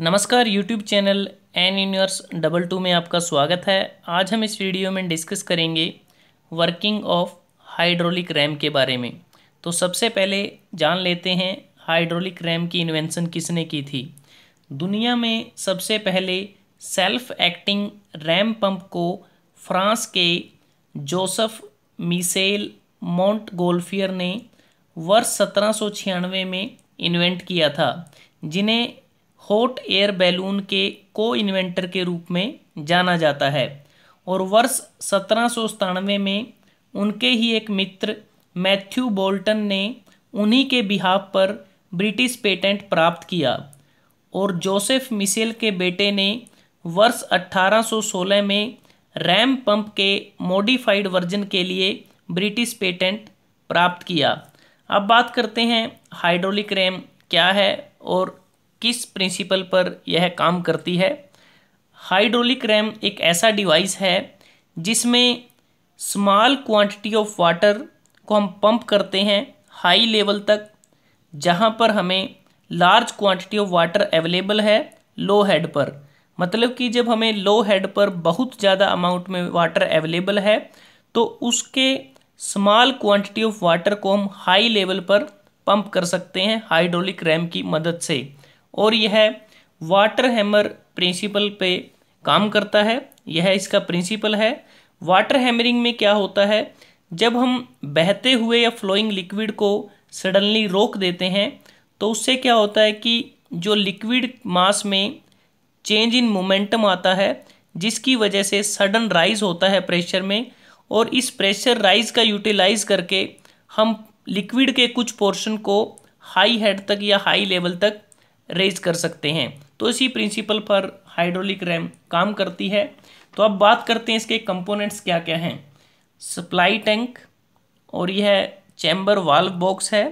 नमस्कार YouTube channel N Universe double two में आपका स्वागत है आज हम इस वीडियो में डिस्कस करेंगे वर्किंग ऑफ हाइड्रोलिक रैम के बारे में तो सबसे पहले जान लेते हैं हाइड्रोलिक रैम की इन्वेंशन किसने की थी दुनिया में सबसे पहले सेल्फ एक्टिंग रैम पंप को फ्रांस के जोसफ मिसेल मोंट गोल्फियर ने वर्ष सत्रह में इन्वेंट किया था जिन्हें हॉट एयर बैलून के को इन्वेंटर के रूप में जाना जाता है और वर्ष सत्रह में उनके ही एक मित्र मैथ्यू बोल्टन ने उन्हीं के बिहाब पर ब्रिटिश पेटेंट प्राप्त किया और जोसेफ मिसेल के बेटे ने वर्ष 1816 में रैम पंप के मॉडिफाइड वर्जन के लिए ब्रिटिश पेटेंट प्राप्त किया अब बात करते हैं हाइड्रोलिक रैम क्या है और किस प्रिंसिपल पर यह काम करती है हाइड्रोलिक रैम एक ऐसा डिवाइस है जिसमें स्मॉल क्वांटिटी ऑफ वाटर को हम पंप करते हैं हाई लेवल तक जहाँ पर हमें large quantity of water available है लो हेड पर मतलब कि जब हमें लो हेड पर बहुत ज़्यादा अमाउंट में वाटर अवेलेबल है तो उसके स्मॉल क्वांटिटी ऑफ वाटर को हम हाई लेवल पर पंप कर सकते हैं हाइड्रोलिक रैम की मदद से और यह वाटर हैमर प्रिंसिपल पे काम करता है यह इसका प्रिंसिपल है वाटर हैमरिंग में क्या होता है जब हम बहते हुए या फ्लोइंग लिक्विड को सडनली रोक देते हैं तो उससे क्या होता है कि जो लिक्विड मास में चेंज इन मोमेंटम आता है जिसकी वजह से सडन राइज होता है प्रेशर में और इस प्रेशर राइज का यूटिलाइज करके हम लिक्विड के कुछ पोर्शन को हाई हेड तक या हाई लेवल तक रेज कर सकते हैं तो इसी प्रिंसिपल पर हाइड्रोलिक रैम काम करती है तो अब बात करते हैं इसके कंपोनेंट्स क्या क्या हैं सप्लाई टैंक और यह चैम्बर वाल्व बॉक्स है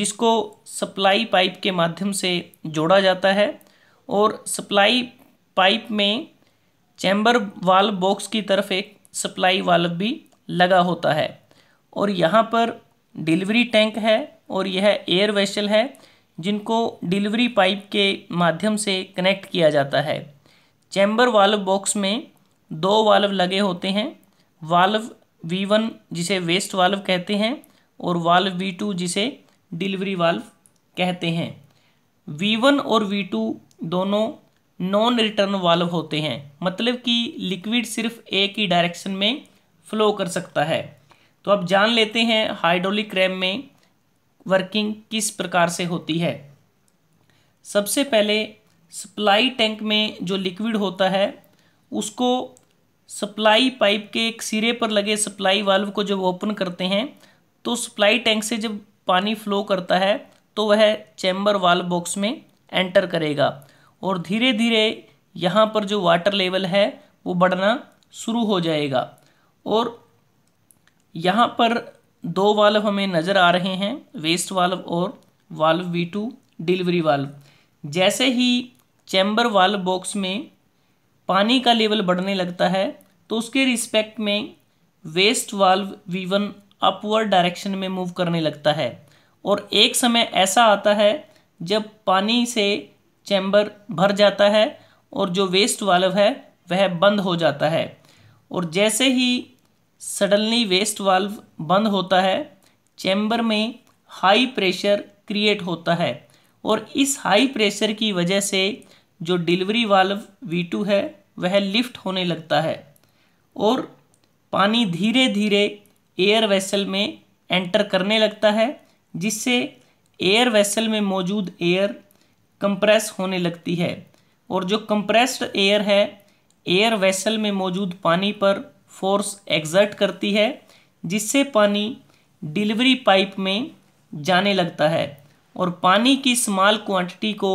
जिसको सप्लाई पाइप के माध्यम से जोड़ा जाता है और सप्लाई पाइप में चैम्बर वाल्व बॉक्स की तरफ एक सप्लाई वाल्व भी लगा होता है और यहाँ पर डिलीवरी टैंक है और यह एयर वेसल है जिनको डिलीवरी पाइप के माध्यम से कनेक्ट किया जाता है चैम्बर वाल्व बॉक्स में दो वाल्व लगे होते हैं वाल्व V1 जिसे वेस्ट वाल्व कहते हैं और वाल्व V2 जिसे डिलीवरी वाल्व कहते हैं V1 और V2 दोनों नॉन रिटर्न वाल्व होते हैं मतलब कि लिक्विड सिर्फ एक ही डायरेक्शन में फ्लो कर सकता है तो अब जान लेते हैं हाइड्रोलिक रैम में वर्किंग किस प्रकार से होती है सबसे पहले सप्लाई टैंक में जो लिक्विड होता है उसको सप्लाई पाइप के एक सिरे पर लगे सप्लाई वाल्व को जब ओपन करते हैं तो सप्लाई टैंक से जब पानी फ्लो करता है तो वह चैम्बर वाल्व बॉक्स में एंटर करेगा और धीरे धीरे यहाँ पर जो वाटर लेवल है वो बढ़ना शुरू हो जाएगा और यहाँ पर दो वाल्व हमें नज़र आ रहे हैं वेस्ट वाल्व और valve V two delivery valve जैसे ही चैम्बर वाल्व बॉक्स में पानी का लेवल बढ़ने लगता है तो उसके रिस्पेक्ट में waste valve V one upward direction में मूव करने लगता है और एक समय ऐसा आता है जब पानी से चैम्बर भर जाता है और जो वेस्ट वाल्व है वह बंद हो जाता है और जैसे ही सडनली वेस्ट वाल्व बंद होता है चैम्बर में हाई प्रेशर क्रिएट होता है और इस हाई प्रेशर की वजह से जो डिलीवरी वाल्व V2 है वह लिफ्ट होने लगता है और पानी धीरे धीरे एयर वेसल में एंटर करने लगता है जिससे एयर वेसल में मौजूद एयर कंप्रेस होने लगती है और जो कंप्रेस्ड एयर है एयर वेसल में मौजूद पानी पर फोर्स एग्जर्ट करती है जिससे पानी डिलीवरी पाइप में जाने लगता है और पानी की स्मॉल क्वांटिटी को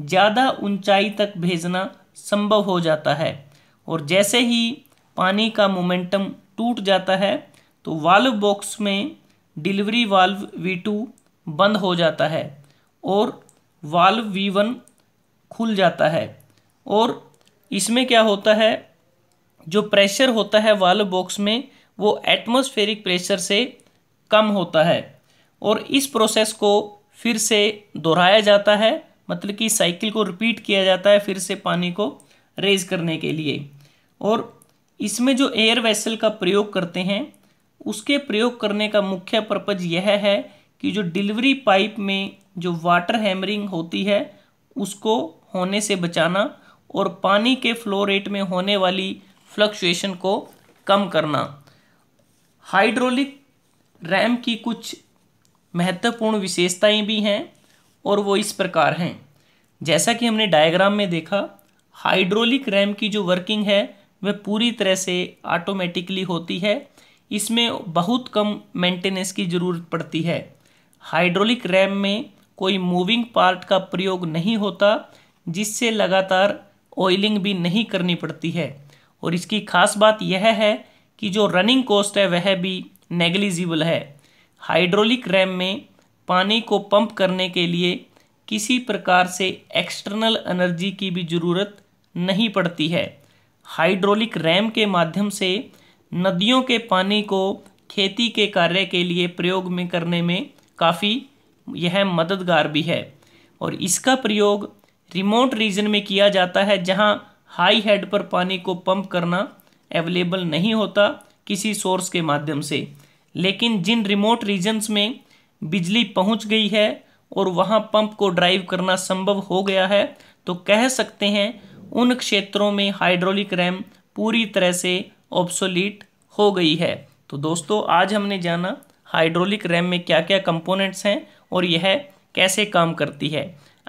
ज़्यादा ऊंचाई तक भेजना संभव हो जाता है और जैसे ही पानी का मोमेंटम टूट जाता है तो वाल्व बॉक्स में डिलीवरी वाल्व V2 बंद हो जाता है और वाल्व V1 खुल जाता है और इसमें क्या होता है जो प्रेशर होता है वाल बॉक्स में वो एटमोस्फेरिक प्रेशर से कम होता है और इस प्रोसेस को फिर से दोहराया जाता है मतलब कि साइकिल को रिपीट किया जाता है फिर से पानी को रेज करने के लिए और इसमें जो एयर वेसल का प्रयोग करते हैं उसके प्रयोग करने का मुख्य पर्पज यह है कि जो डिलीवरी पाइप में जो वाटर हैमरिंग होती है उसको होने से बचाना और पानी के फ्लो रेट में होने वाली फ्लक्चुएशन को कम करना हाइड्रोलिक रैम की कुछ महत्वपूर्ण विशेषताएं भी हैं और वो इस प्रकार हैं जैसा कि हमने डायग्राम में देखा हाइड्रोलिक रैम की जो वर्किंग है वह पूरी तरह से ऑटोमेटिकली होती है इसमें बहुत कम मेंटेनेंस की ज़रूरत पड़ती है हाइड्रोलिक रैम में कोई मूविंग पार्ट का प्रयोग नहीं होता जिससे लगातार ऑयलिंग भी नहीं करनी पड़ती है और इसकी खास बात यह है कि जो रनिंग कॉस्ट है वह भी नेगलिजिबल है हाइड्रोलिक रैम में पानी को पंप करने के लिए किसी प्रकार से एक्सटर्नल एनर्जी की भी ज़रूरत नहीं पड़ती है हाइड्रोलिक रैम के माध्यम से नदियों के पानी को खेती के कार्य के लिए प्रयोग में करने में काफ़ी यह मददगार भी है और इसका प्रयोग रिमोट रीजन में किया जाता है जहाँ हाई हेड पर पानी को पंप करना अवेलेबल नहीं होता किसी सोर्स के माध्यम से लेकिन जिन रिमोट रीजन्स में बिजली पहुंच गई है और वहां पंप को ड्राइव करना संभव हो गया है तो कह सकते हैं उन क्षेत्रों में हाइड्रोलिक रैम पूरी तरह से ऑब्सोलीट हो गई है तो दोस्तों आज हमने जाना हाइड्रोलिक रैम में क्या क्या कंपोनेंट्स हैं और यह कैसे काम करती है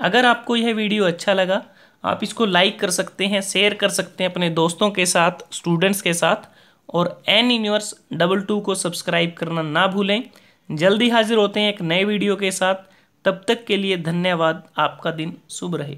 अगर आपको यह वीडियो अच्छा लगा आप इसको लाइक कर सकते हैं शेयर कर सकते हैं अपने दोस्तों के साथ स्टूडेंट्स के साथ और एन यूनिवर्स डबल टू को सब्सक्राइब करना ना भूलें जल्दी हाजिर होते हैं एक नए वीडियो के साथ तब तक के लिए धन्यवाद आपका दिन शुभ रहे